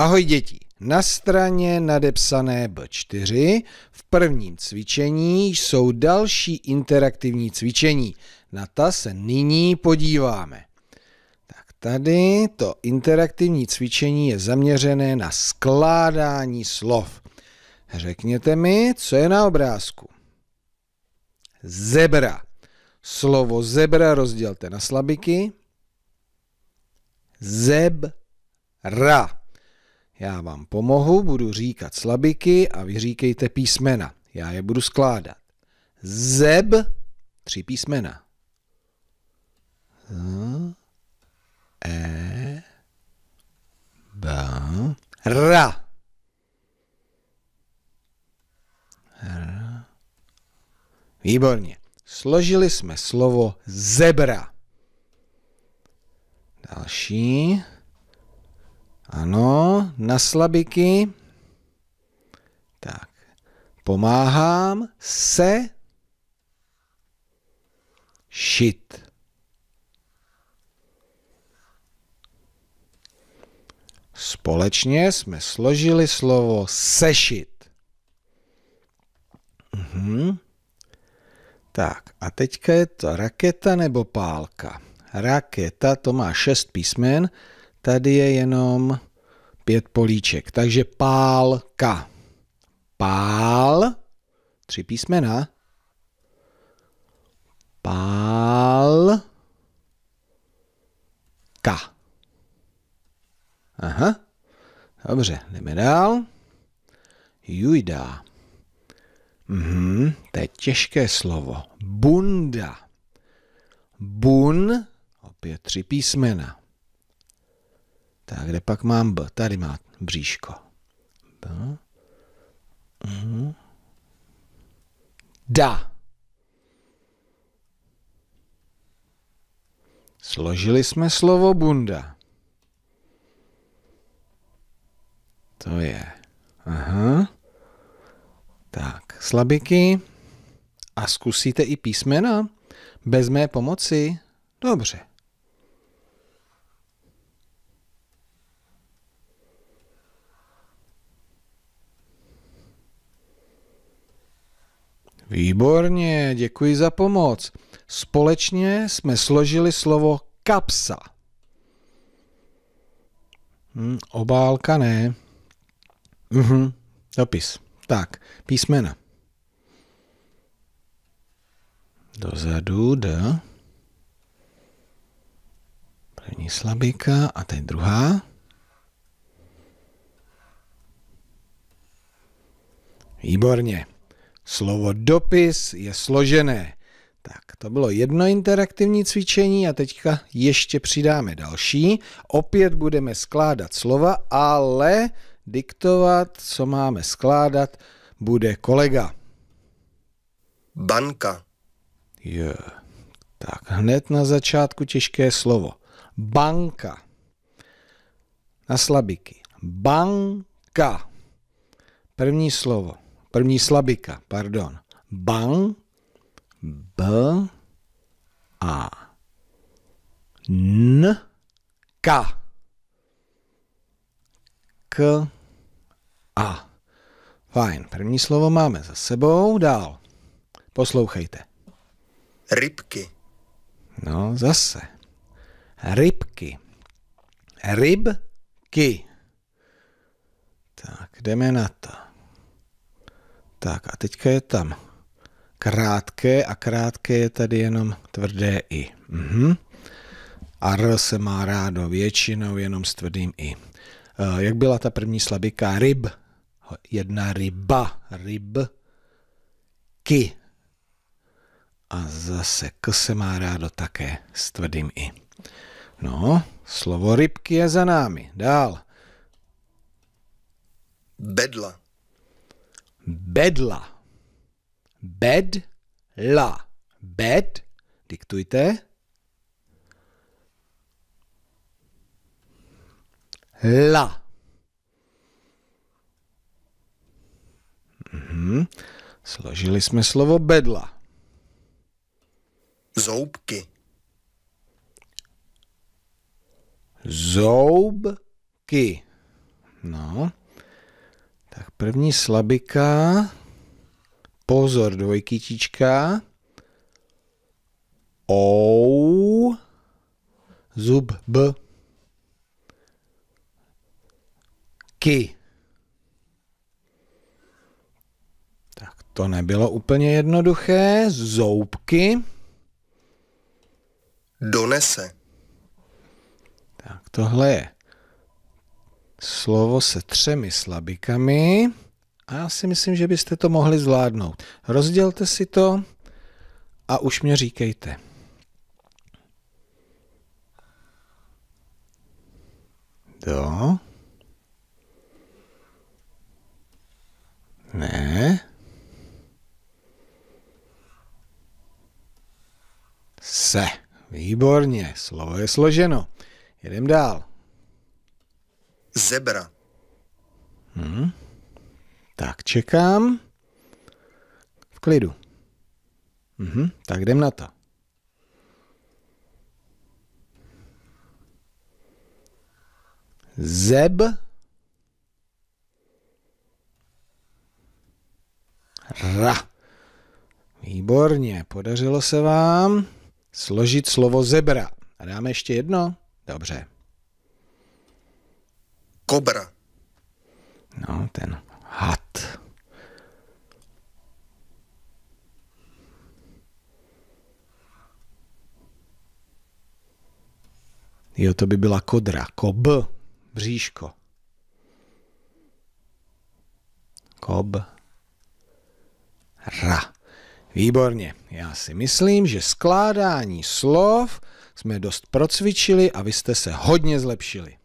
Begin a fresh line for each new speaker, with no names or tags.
Ahoj děti! Na straně nadepsané B4 v prvním cvičení jsou další interaktivní cvičení. Na ta se nyní podíváme. Tak tady to interaktivní cvičení je zaměřené na skládání slov. Řekněte mi, co je na obrázku. Zebra. Slovo zebra rozdělte na slabiky. Zebra. Já vám pomohu, budu říkat slabiky a vy říkejte písmena. Já je budu skládat. Zeb, tři písmena. Z, e, b, ra. ra. Výborně. Složili jsme slovo zebra. Další. Ano, na slabiky. Tak, pomáhám se šit. Společně jsme složili slovo sešit. Uhum. Tak a teďka je to raketa nebo pálka. Raketa, to má šest písmen, Tady je jenom pět políček. Takže pálka. Pál, tři písmena. Pál, ka. Aha, dobře, jdeme dál. Jujda. Mhm, to je těžké slovo. Bunda. Bun, opět tři písmena. Tak kde pak mám B? Tady má bříško. B. Uh. Da. Složili jsme slovo bunda. To je. Aha. Tak, slabiky. A zkusíte i písmena? Bez mé pomoci? Dobře. Výborně, děkuji za pomoc. Společně jsme složili slovo kapsa. Hm, obálka ne. Mhm, dopis. Tak, písmena. Dozadu D. První slabika a teď druhá. Výborně. Slovo dopis je složené. Tak, to bylo jedno interaktivní cvičení a teďka ještě přidáme další. Opět budeme skládat slova, ale diktovat, co máme skládat, bude kolega. Banka. Jo. Tak hned na začátku těžké slovo. Banka. Na slabiky. Banka. První slovo. První slabika, pardon. Bang, b, a, n, k. K, a. Fajn, první slovo máme za sebou, dál. Poslouchejte. Rybky. No, zase. Rybky. Rybky. Tak, jdeme na to. Tak a teďka je tam krátké a krátké je tady jenom tvrdé i. Mhm. A R se má rádo většinou jenom s tvrdým i. Eh, jak byla ta první slabika? Ryb. Jedna ryba. Ryb. Ky. A zase K se má rádo také s tvrdým i. No, slovo rybky je za námi. Dál. Bedla bedla. Bedla. Bed. Diktujte. La. Mhm. Složili jsme slovo bedla. Zoubky. Zoubky. No. První slabika, pozor, dvojkytička, ou, zub b, ky. Tak to nebylo úplně jednoduché, zoubky. Donese. Tak tohle je slovo se třemi slabikami a já si myslím, že byste to mohli zvládnout. Rozdělte si to a už mě říkejte. Do. Ne. Se. Výborně, slovo je složeno. Jedem dál. Zebra. Hmm. Tak čekám. V klidu. Mhm, tak jdem na to. Zeb. Ra. Výborně, podařilo se vám složit slovo zebra. A dáme ještě jedno? Dobře. Kobra. No, ten had. Jo, to by byla kodra. Kob, bříško. Kob, ra. Výborně. Já si myslím, že skládání slov jsme dost procvičili a vy jste se hodně zlepšili.